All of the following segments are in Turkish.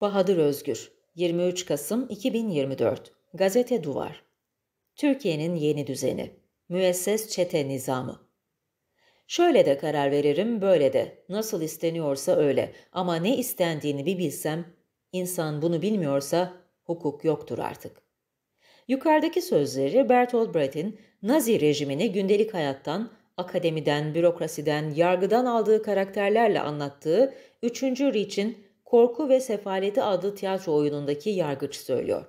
Bahadır Özgür 23 Kasım 2024 Gazete Duvar Türkiye'nin yeni düzeni Müesses çete nizamı Şöyle de karar veririm, böyle de. Nasıl isteniyorsa öyle. Ama ne istendiğini bir bilsem, insan bunu bilmiyorsa hukuk yoktur artık. Yukarıdaki sözleri Bertolt Brecht'in Nazi rejimini gündelik hayattan, akademiden, bürokrasiden, yargıdan aldığı karakterlerle anlattığı 3. Rich'in. Korku ve Sefaleti adlı tiyatro oyunundaki yargıç söylüyor.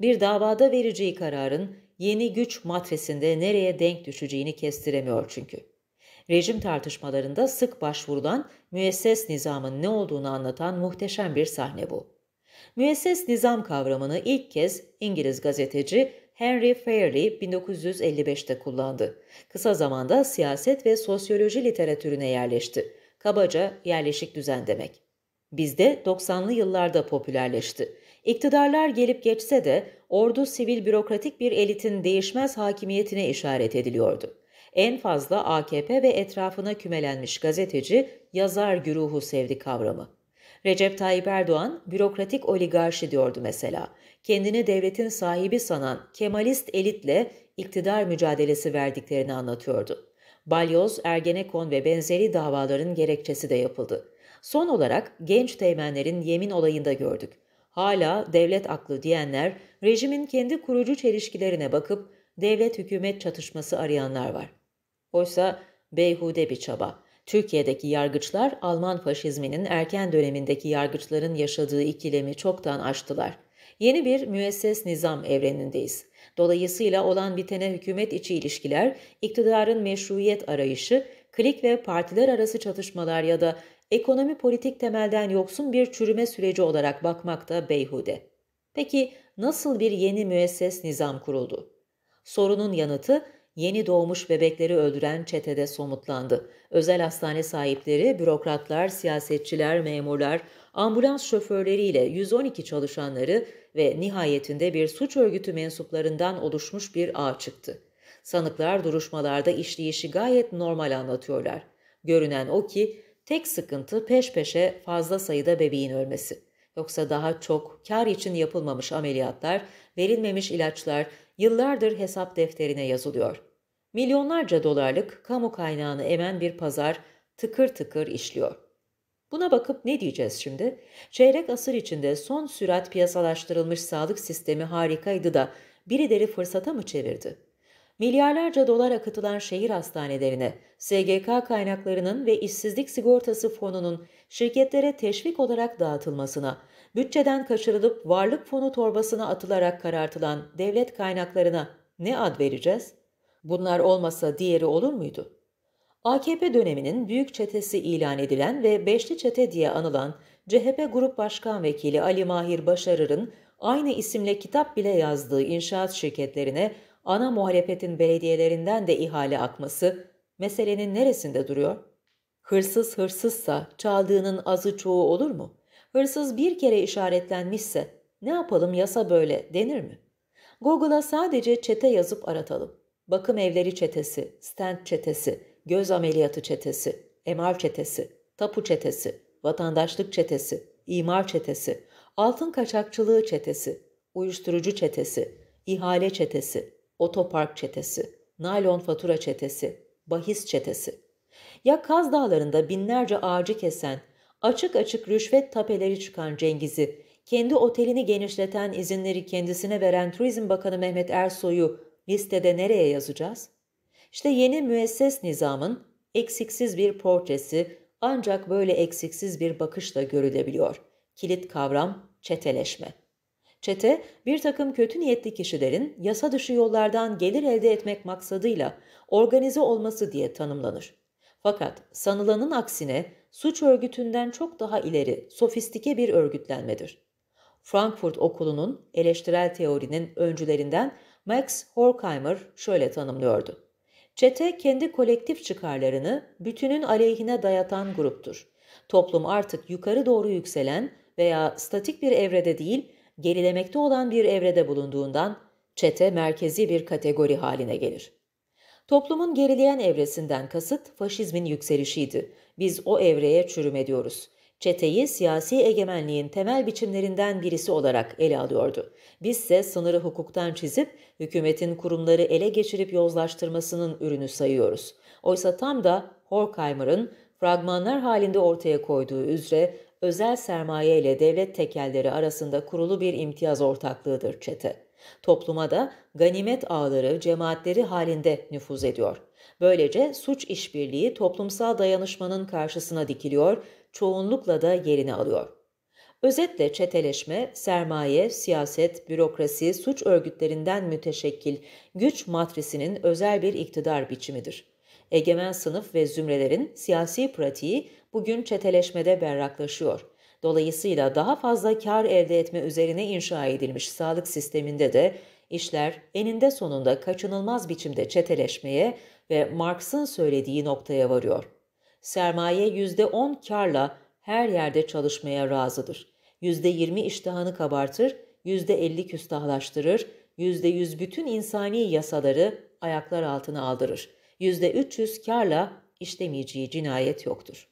Bir davada vereceği kararın yeni güç matrisinde nereye denk düşeceğini kestiremiyor çünkü. Rejim tartışmalarında sık başvurulan müesses nizamın ne olduğunu anlatan muhteşem bir sahne bu. Müesses nizam kavramını ilk kez İngiliz gazeteci Henry Fairley 1955'te kullandı. Kısa zamanda siyaset ve sosyoloji literatürüne yerleşti. Kabaca yerleşik düzen demek. Bizde 90'lı yıllarda popülerleşti. İktidarlar gelip geçse de ordu sivil bürokratik bir elitin değişmez hakimiyetine işaret ediliyordu. En fazla AKP ve etrafına kümelenmiş gazeteci, yazar güruhu sevdi kavramı. Recep Tayyip Erdoğan bürokratik oligarşi diyordu mesela. Kendini devletin sahibi sanan Kemalist elitle iktidar mücadelesi verdiklerini anlatıyordu. Balyoz, Ergenekon ve benzeri davaların gerekçesi de yapıldı. Son olarak genç teğmenlerin yemin olayında gördük. Hala devlet aklı diyenler, rejimin kendi kurucu çelişkilerine bakıp devlet-hükümet çatışması arayanlar var. Oysa beyhude bir çaba. Türkiye'deki yargıçlar Alman faşizminin erken dönemindeki yargıçların yaşadığı ikilemi çoktan aştılar. Yeni bir müesses nizam evrenindeyiz. Dolayısıyla olan bitene hükümet içi ilişkiler, iktidarın meşruiyet arayışı klik ve partiler arası çatışmalar ya da ekonomi politik temelden yoksun bir çürüme süreci olarak bakmakta beyhude. Peki nasıl bir yeni müesses nizam kuruldu? Sorunun yanıtı yeni doğmuş bebekleri öldüren çetede somutlandı. Özel hastane sahipleri, bürokratlar, siyasetçiler, memurlar, ambulans şoförleriyle 112 çalışanları ve nihayetinde bir suç örgütü mensuplarından oluşmuş bir ağ çıktı. Sanıklar duruşmalarda işleyişi gayet normal anlatıyorlar. Görünen o ki tek sıkıntı peş peşe fazla sayıda bebeğin ölmesi. Yoksa daha çok kar için yapılmamış ameliyatlar, verilmemiş ilaçlar yıllardır hesap defterine yazılıyor. Milyonlarca dolarlık kamu kaynağını emen bir pazar tıkır tıkır işliyor. Buna bakıp ne diyeceğiz şimdi? Çeyrek asır içinde son sürat piyasalaştırılmış sağlık sistemi harikaydı da birileri fırsata mı çevirdi? milyarlarca dolar akıtılan şehir hastanelerine, SGK kaynaklarının ve işsizlik sigortası fonunun şirketlere teşvik olarak dağıtılmasına, bütçeden kaçırılıp varlık fonu torbasına atılarak karartılan devlet kaynaklarına ne ad vereceğiz? Bunlar olmasa diğeri olur muydu? AKP döneminin büyük çetesi ilan edilen ve Beşli Çete diye anılan CHP Grup Başkan Vekili Ali Mahir Başarır'ın aynı isimle kitap bile yazdığı inşaat şirketlerine ana muhalefetin belediyelerinden de ihale akması meselenin neresinde duruyor? Hırsız hırsızsa çaldığının azı çoğu olur mu? Hırsız bir kere işaretlenmişse ne yapalım yasa böyle denir mi? Google'a sadece çete yazıp aratalım. Bakım evleri çetesi, stent çetesi, göz ameliyatı çetesi, MR çetesi, tapu çetesi, vatandaşlık çetesi, imar çetesi, altın kaçakçılığı çetesi, uyuşturucu çetesi, ihale çetesi, otopark çetesi, naylon fatura çetesi, bahis çetesi. Ya Kaz Dağları'nda binlerce ağacı kesen, açık açık rüşvet tapeleri çıkan Cengiz'i, kendi otelini genişleten izinleri kendisine veren Turizm Bakanı Mehmet Ersoy'u listede nereye yazacağız? İşte yeni müesses nizamın eksiksiz bir portresi ancak böyle eksiksiz bir bakışla görülebiliyor. Kilit kavram çeteleşme. Çete, bir takım kötü niyetli kişilerin yasa dışı yollardan gelir elde etmek maksadıyla organize olması diye tanımlanır. Fakat sanılanın aksine suç örgütünden çok daha ileri, sofistike bir örgütlenmedir. Frankfurt Okulu'nun eleştirel teorinin öncülerinden Max Horkheimer şöyle tanımlıyordu. Çete kendi kolektif çıkarlarını bütünün aleyhine dayatan gruptur. Toplum artık yukarı doğru yükselen veya statik bir evrede değil, gerilemekte olan bir evrede bulunduğundan çete merkezi bir kategori haline gelir. Toplumun gerileyen evresinden kasıt faşizmin yükselişiydi. Biz o evreye çürüm ediyoruz. Çeteyi siyasi egemenliğin temel biçimlerinden birisi olarak ele alıyordu. Bizse sınırı hukuktan çizip hükümetin kurumları ele geçirip yozlaştırmasının ürünü sayıyoruz. Oysa tam da Horkheimer'ın fragmanlar halinde ortaya koyduğu üzere özel sermaye ile devlet tekelleri arasında kurulu bir imtiyaz ortaklığıdır çete. Topluma da ganimet ağları, cemaatleri halinde nüfuz ediyor. Böylece suç işbirliği toplumsal dayanışmanın karşısına dikiliyor, çoğunlukla da yerini alıyor. Özetle çeteleşme, sermaye, siyaset, bürokrasi, suç örgütlerinden müteşekkil güç matrisinin özel bir iktidar biçimidir egemen sınıf ve zümrelerin siyasi pratiği bugün çeteleşmede berraklaşıyor. Dolayısıyla daha fazla kar elde etme üzerine inşa edilmiş sağlık sisteminde de işler eninde sonunda kaçınılmaz biçimde çeteleşmeye ve Marx'ın söylediği noktaya varıyor. Sermaye %10 karla her yerde çalışmaya razıdır. %20 iştahını kabartır, %50 küstahlaştırır, %100 bütün insani yasaları ayaklar altına aldırır. %300 karla işlemeyeceği cinayet yoktur.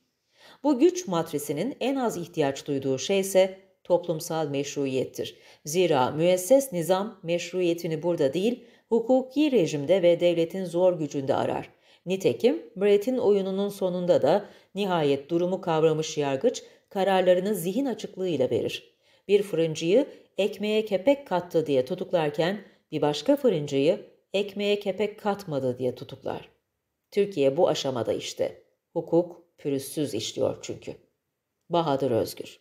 Bu güç matrisinin en az ihtiyaç duyduğu şey ise toplumsal meşruiyettir. Zira müesses nizam meşruiyetini burada değil, hukuki rejimde ve devletin zor gücünde arar. Nitekim Brett'in oyununun sonunda da nihayet durumu kavramış yargıç kararlarını zihin açıklığıyla verir. Bir fırıncıyı ekmeğe kepek kattı diye tutuklarken bir başka fırıncıyı ekmeğe kepek katmadı diye tutuklar. Türkiye bu aşamada işte. Hukuk pürüzsüz işliyor çünkü. Bahadır Özgür